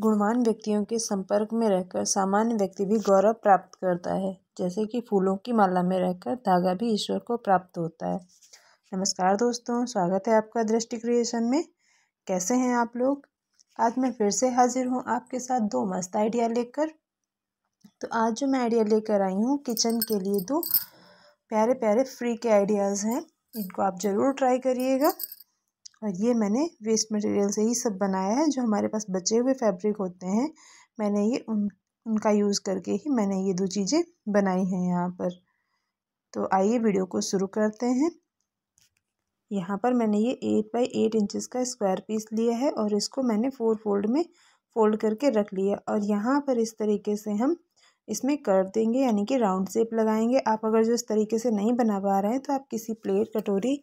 गुणवान व्यक्तियों के संपर्क में रहकर सामान्य व्यक्ति भी गौरव प्राप्त करता है जैसे कि फूलों की माला में रहकर धागा भी ईश्वर को प्राप्त होता है नमस्कार दोस्तों स्वागत है आपका दृष्टि क्रिएशन में कैसे हैं आप लोग आज मैं फिर से हाजिर हूँ आपके साथ दो मस्त आइडिया लेकर तो आज जो मैं आइडिया लेकर आई हूँ किचन के लिए दो प्यारे प्यारे फ्री के आइडियाज़ हैं इनको आप ज़रूर ट्राई करिएगा और ये मैंने वेस्ट मटेरियल से ही सब बनाया है जो हमारे पास बचे हुए फैब्रिक होते हैं मैंने ये उन उनका यूज़ करके ही मैंने ये दो चीज़ें बनाई हैं यहाँ पर तो आइए वीडियो को शुरू करते हैं यहाँ पर मैंने ये एट बाई एट इंचज़ का स्क्वायर पीस लिया है और इसको मैंने फोर फोल्ड में फोल्ड करके रख लिया और यहाँ पर इस तरीके से हम इसमें कर देंगे यानी कि राउंड शेप लगाएंगे आप अगर जो इस तरीके से नहीं बना पा रहे हैं तो आप किसी प्लेट कटोरी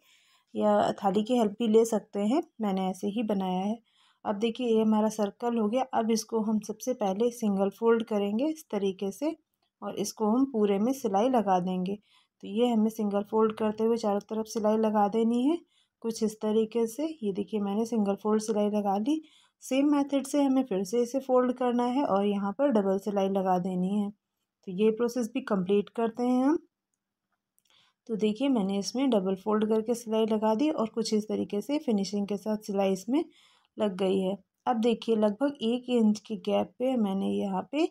या थाली की हेल्प भी ले सकते हैं मैंने ऐसे ही बनाया है अब देखिए ये हमारा सर्कल हो गया अब इसको हम सबसे पहले सिंगल फोल्ड करेंगे इस तरीके से और इसको हम पूरे में सिलाई लगा देंगे तो ये हमें सिंगल फोल्ड करते हुए चारों तरफ सिलाई लगा देनी है कुछ इस तरीके से ये देखिए मैंने सिंगल फोल्ड सिलाई लगा दी सेम मेथड से हमें फिर से इसे फोल्ड करना है और यहाँ पर डबल सिलाई लगा देनी है तो ये प्रोसेस भी कंप्लीट करते हैं हम तो देखिए मैंने इसमें डबल फोल्ड करके सिलाई लगा दी और कुछ इस तरीके से फिनिशिंग के साथ सिलाई इसमें लग गई है अब देखिए लगभग एक इंच के गैप पे मैंने यहाँ पे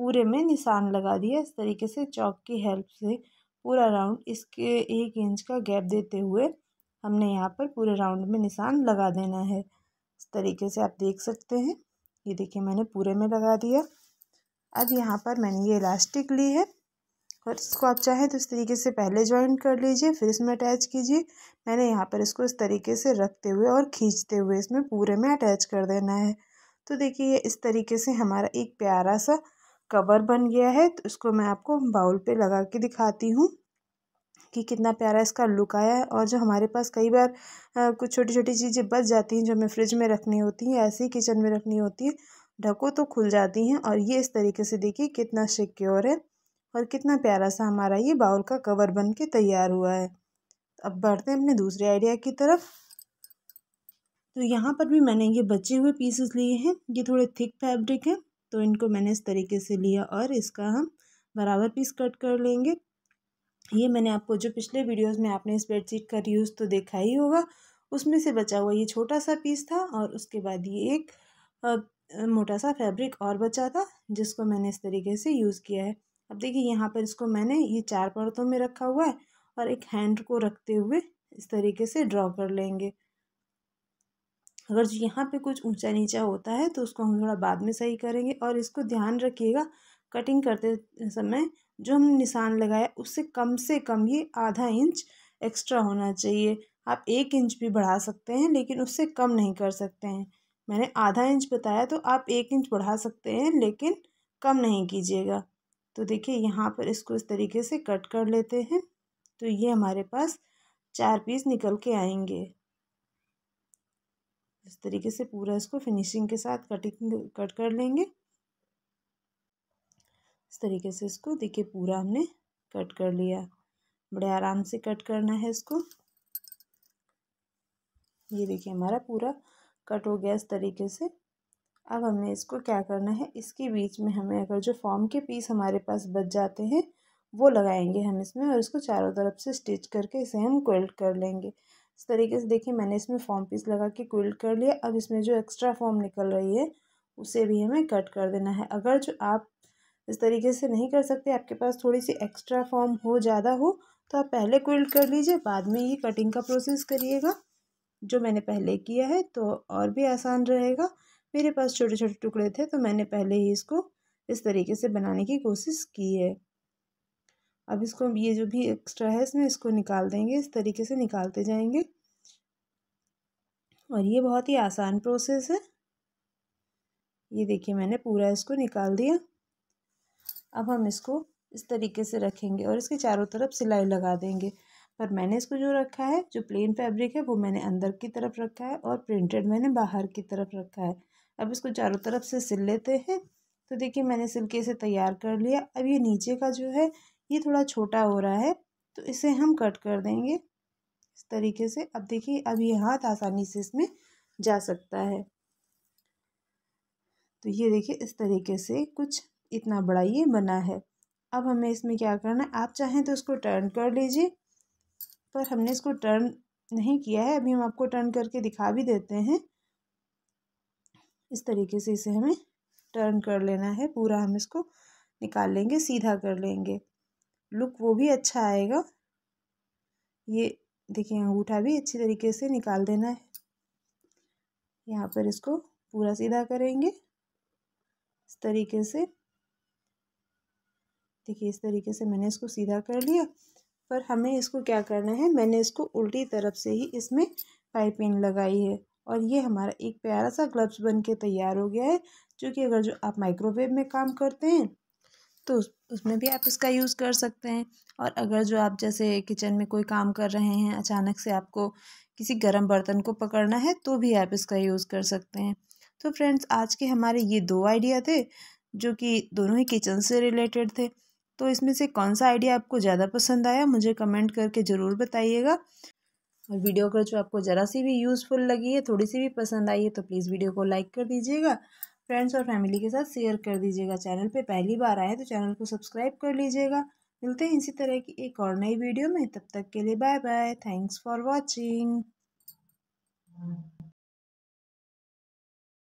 पूरे में निशान लगा दिया इस तरीके से चौक की हेल्प से पूरा राउंड इसके एक इंच का गैप देते हुए हमने यहाँ पर पूरे राउंड में निशान लगा देना है इस तरीके से आप देख सकते हैं ये देखिए मैंने पूरे में लगा दिया अब यहाँ पर मैंने ये इलास्टिक ली है और इसको आप चाहें तो इस तरीके से पहले ज्वाइन कर लीजिए फिर इसमें अटैच कीजिए मैंने यहाँ पर इसको इस तरीके से रखते हुए और खींचते हुए इसमें पूरे में अटैच कर देना है तो देखिए ये इस तरीके से हमारा एक प्यारा सा कवर बन गया है तो इसको मैं आपको बाउल पे लगा के दिखाती हूँ कि कितना प्यारा इसका लुक आया है और जो हमारे पास कई बार आ, कुछ छोटी छोटी चीज़ें बच जाती हैं जो हमें फ्रिज में रखनी होती हैं ऐसे ही किचन में रखनी होती है ढको तो खुल जाती हैं और ये इस तरीके से देखिए कितना सिक्योर है और कितना प्यारा सा हमारा ये बाउल का कवर बन के तैयार हुआ है अब बढ़ते हैं अपने दूसरे आइडिया की तरफ तो यहाँ पर भी मैंने ये बचे हुए पीसेस लिए हैं ये थोड़े थिक फैब्रिक है तो इनको मैंने इस तरीके से लिया और इसका हम बराबर पीस कट कर लेंगे ये मैंने आपको जो पिछले वीडियोस में आपने इस शीट का यूज़ तो देखा ही होगा उसमें से बचा हुआ ये छोटा सा पीस था और उसके बाद ये एक मोटा सा फैब्रिक और बचा था जिसको मैंने इस तरीके से यूज़ किया है अब देखिए यहाँ पर इसको मैंने ये चार परतों में रखा हुआ है और एक हैंड को रखते हुए इस तरीके से ड्रॉ कर लेंगे अगर जो यहाँ पे कुछ ऊंचा नीचा होता है तो उसको हम थोड़ा बाद में सही करेंगे और इसको ध्यान रखिएगा कटिंग करते समय जो हम निशान लगाया उससे कम से कम ये आधा इंच एक्स्ट्रा होना चाहिए आप एक इंच भी बढ़ा सकते हैं लेकिन उससे कम नहीं कर सकते हैं मैंने आधा इंच बताया तो आप एक इंच बढ़ा सकते हैं लेकिन कम नहीं कीजिएगा तो देखिए यहाँ पर इसको इस तरीके से कट कर लेते हैं तो ये हमारे पास चार पीस निकल के आएंगे इस तरीके से पूरा इसको फिनिशिंग के साथ कटिंग कट कर लेंगे इस तरीके से इसको देखिए पूरा हमने कट कर लिया बड़े आराम से कट करना है इसको ये देखिए हमारा पूरा कट हो गया इस तरीके से अब हमने इसको क्या करना है इसके बीच में हमें अगर जो फॉर्म के पीस हमारे पास बच जाते हैं वो लगाएंगे हम इसमें और इसको चारों तरफ से स्टिच करके इसे हम क्विल्ट कर लेंगे इस तरीके से देखिए मैंने इसमें फॉर्म पीस लगा के क्विल्ट कर लिया अब इसमें जो एक्स्ट्रा फॉर्म निकल रही है उसे भी हमें कट कर देना है अगर जो आप इस तरीके से नहीं कर सकते आपके पास थोड़ी सी एक्स्ट्रा फॉर्म हो ज़्यादा हो तो आप पहले क्विल्ट कर लीजिए बाद में ही कटिंग का प्रोसेस करिएगा जो मैंने पहले किया है तो और भी आसान रहेगा मेरे पास छोटे छोटे टुकड़े थे तो मैंने पहले ही इसको इस तरीके से बनाने की कोशिश की है अब इसको ये जो भी एक्स्ट्रा है इसमें इसको निकाल देंगे इस तरीके से निकालते जाएंगे और ये बहुत ही आसान प्रोसेस है ये देखिए मैंने पूरा इसको निकाल दिया अब हम इसको इस तरीके से रखेंगे और इसके चारों तरफ सिलाई लगा देंगे पर मैंने इसको जो रखा है जो प्लेन फैब्रिक है वो मैंने अंदर की तरफ रखा है और प्रिंटेड मैंने बाहर की तरफ रखा है अब इसको चारों तरफ से सिल लेते हैं तो देखिए मैंने सिल के इसे तैयार कर लिया अब ये नीचे का जो है ये थोड़ा छोटा हो रहा है तो इसे हम कट कर देंगे इस तरीके से अब देखिए अब ये हाथ आसानी से इसमें जा सकता है तो ये देखिए इस तरीके से कुछ इतना बड़ा ये बना है अब हमें इसमें क्या करना है आप चाहें तो इसको टर्न कर लीजिए पर हमने इसको टर्न नहीं किया है अभी हम आपको टर्न करके दिखा भी देते हैं इस तरीके से इसे हमें टर्न कर लेना है पूरा हम इसको निकाल लेंगे सीधा कर लेंगे लुक वो भी अच्छा आएगा ये देखिए अंगूठा भी अच्छी तरीके से निकाल देना है यहाँ पर इसको पूरा सीधा करेंगे इस तरीके से देखिए इस तरीके से मैंने इसको सीधा कर लिया पर हमें इसको क्या करना है मैंने इसको उल्टी तरफ से ही इसमें पाइपिंग लगाई है और ये हमारा एक प्यारा सा ग्लव्स बन के तैयार हो गया है जो कि अगर जो आप माइक्रोवेव में काम करते हैं तो उस, उसमें भी आप इसका यूज़ कर सकते हैं और अगर जो आप जैसे किचन में कोई काम कर रहे हैं अचानक से आपको किसी गर्म बर्तन को पकड़ना है तो भी आप इसका यूज़ कर सकते हैं तो फ्रेंड्स आज के हमारे ये दो आइडिया थे जो कि दोनों ही किचन से रिलेटेड थे तो इसमें से कौन सा आइडिया आपको ज़्यादा पसंद आया मुझे कमेंट करके ज़रूर बताइएगा और वीडियो अगर जो आपको ज़रा सी भी यूज़फुल लगी है थोड़ी सी भी पसंद आई है तो प्लीज़ वीडियो को लाइक कर दीजिएगा फ्रेंड्स और फैमिली के साथ शेयर कर दीजिएगा चैनल पे पहली बार आए तो चैनल को सब्सक्राइब कर लीजिएगा मिलते हैं इसी तरह की एक और नई वीडियो में तब तक के लिए bye bye thanks for watching